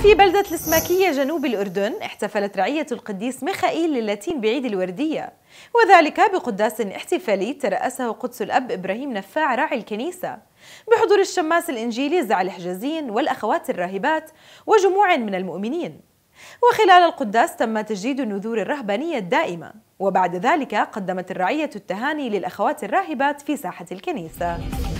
وفي بلدة الإسماكية جنوب الأردن احتفلت رعية القديس ميخائيل اللاتين بعيد الوردية وذلك بقداس احتفالي ترأسه قدس الأب إبراهيم نفاع راعي الكنيسة بحضور الشماس الإنجيلي زعل الحجازين والأخوات الراهبات وجموع من المؤمنين وخلال القداس تم تجديد النذور الرهبانية الدائمة وبعد ذلك قدمت الرعية التهاني للأخوات الراهبات في ساحة الكنيسة